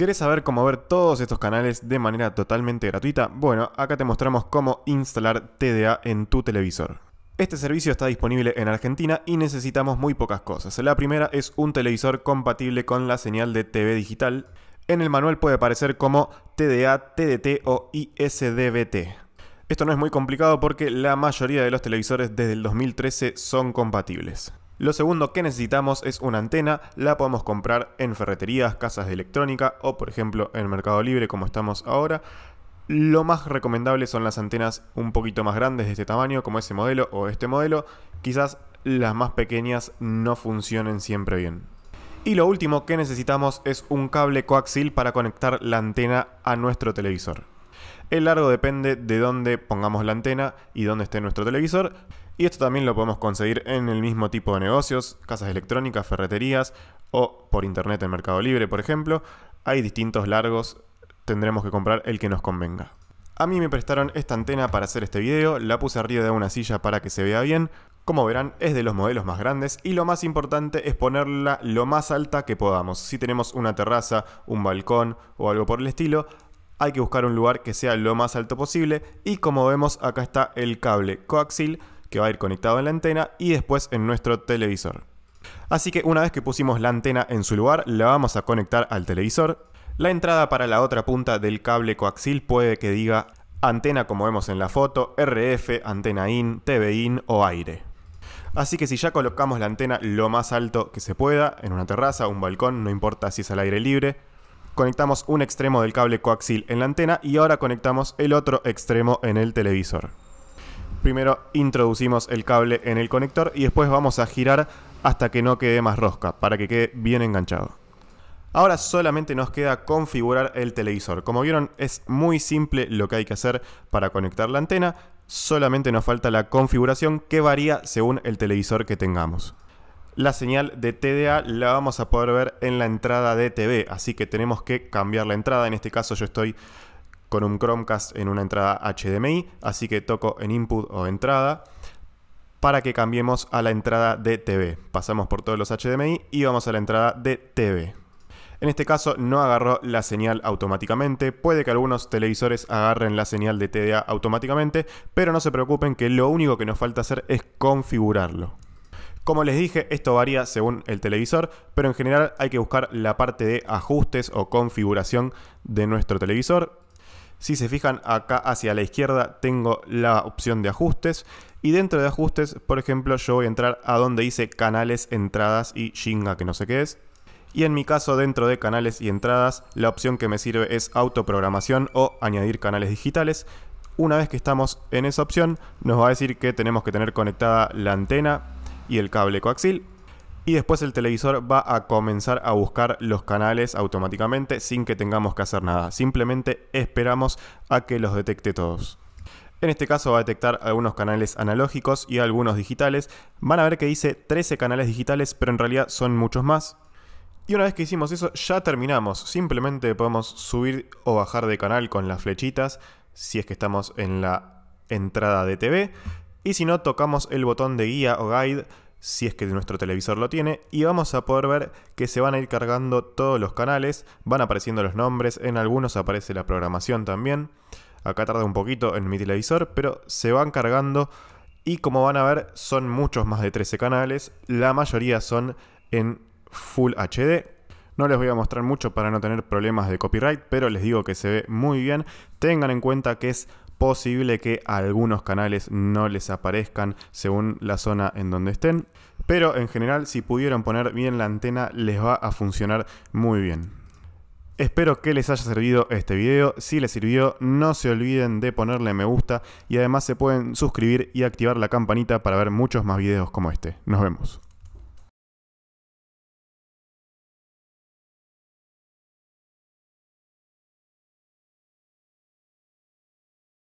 ¿Querés saber cómo ver todos estos canales de manera totalmente gratuita? Bueno, acá te mostramos cómo instalar TDA en tu televisor. Este servicio está disponible en Argentina y necesitamos muy pocas cosas. La primera es un televisor compatible con la señal de TV digital. En el manual puede aparecer como TDA, TDT o ISDBT. Esto no es muy complicado porque la mayoría de los televisores desde el 2013 son compatibles. Lo segundo que necesitamos es una antena, la podemos comprar en ferreterías, casas de electrónica o por ejemplo en Mercado Libre como estamos ahora. Lo más recomendable son las antenas un poquito más grandes de este tamaño, como ese modelo o este modelo. Quizás las más pequeñas no funcionen siempre bien. Y lo último que necesitamos es un cable coaxil para conectar la antena a nuestro televisor. El largo depende de dónde pongamos la antena y dónde esté nuestro televisor. Y esto también lo podemos conseguir en el mismo tipo de negocios, casas electrónicas, ferreterías o por internet en Mercado Libre, por ejemplo. Hay distintos largos, tendremos que comprar el que nos convenga. A mí me prestaron esta antena para hacer este video, la puse arriba de una silla para que se vea bien. Como verán, es de los modelos más grandes y lo más importante es ponerla lo más alta que podamos. Si tenemos una terraza, un balcón o algo por el estilo, hay que buscar un lugar que sea lo más alto posible y como vemos acá está el cable coaxil que va a ir conectado en la antena y después en nuestro televisor. Así que una vez que pusimos la antena en su lugar, la vamos a conectar al televisor. La entrada para la otra punta del cable coaxil puede que diga antena como vemos en la foto, RF, antena IN, TV IN o aire. Así que si ya colocamos la antena lo más alto que se pueda, en una terraza, un balcón, no importa si es al aire libre, conectamos un extremo del cable coaxil en la antena y ahora conectamos el otro extremo en el televisor. Primero introducimos el cable en el conector y después vamos a girar hasta que no quede más rosca, para que quede bien enganchado. Ahora solamente nos queda configurar el televisor. Como vieron es muy simple lo que hay que hacer para conectar la antena, solamente nos falta la configuración que varía según el televisor que tengamos la señal de TDA la vamos a poder ver en la entrada de TV, así que tenemos que cambiar la entrada. En este caso yo estoy con un Chromecast en una entrada HDMI, así que toco en input o entrada para que cambiemos a la entrada de TV. Pasamos por todos los HDMI y vamos a la entrada de TV. En este caso no agarró la señal automáticamente, puede que algunos televisores agarren la señal de TDA automáticamente, pero no se preocupen que lo único que nos falta hacer es configurarlo. Como les dije, esto varía según el televisor, pero en general hay que buscar la parte de ajustes o configuración de nuestro televisor. Si se fijan acá hacia la izquierda tengo la opción de ajustes y dentro de ajustes, por ejemplo, yo voy a entrar a donde dice canales, entradas y chinga que no sé qué es. Y en mi caso dentro de canales y entradas la opción que me sirve es autoprogramación o añadir canales digitales. Una vez que estamos en esa opción nos va a decir que tenemos que tener conectada la antena y el cable coaxil. Y después el televisor va a comenzar a buscar los canales automáticamente sin que tengamos que hacer nada. Simplemente esperamos a que los detecte todos. En este caso va a detectar algunos canales analógicos y algunos digitales. Van a ver que dice 13 canales digitales, pero en realidad son muchos más. Y una vez que hicimos eso, ya terminamos. Simplemente podemos subir o bajar de canal con las flechitas, si es que estamos en la entrada de TV. Y si no, tocamos el botón de guía o guide, si es que nuestro televisor lo tiene, y vamos a poder ver que se van a ir cargando todos los canales, van apareciendo los nombres, en algunos aparece la programación también. Acá tarda un poquito en mi televisor, pero se van cargando y como van a ver son muchos más de 13 canales, la mayoría son en Full HD. No les voy a mostrar mucho para no tener problemas de copyright, pero les digo que se ve muy bien. Tengan en cuenta que es posible que algunos canales no les aparezcan según la zona en donde estén, pero en general si pudieron poner bien la antena les va a funcionar muy bien. Espero que les haya servido este video, si les sirvió no se olviden de ponerle me gusta y además se pueden suscribir y activar la campanita para ver muchos más videos como este. Nos vemos.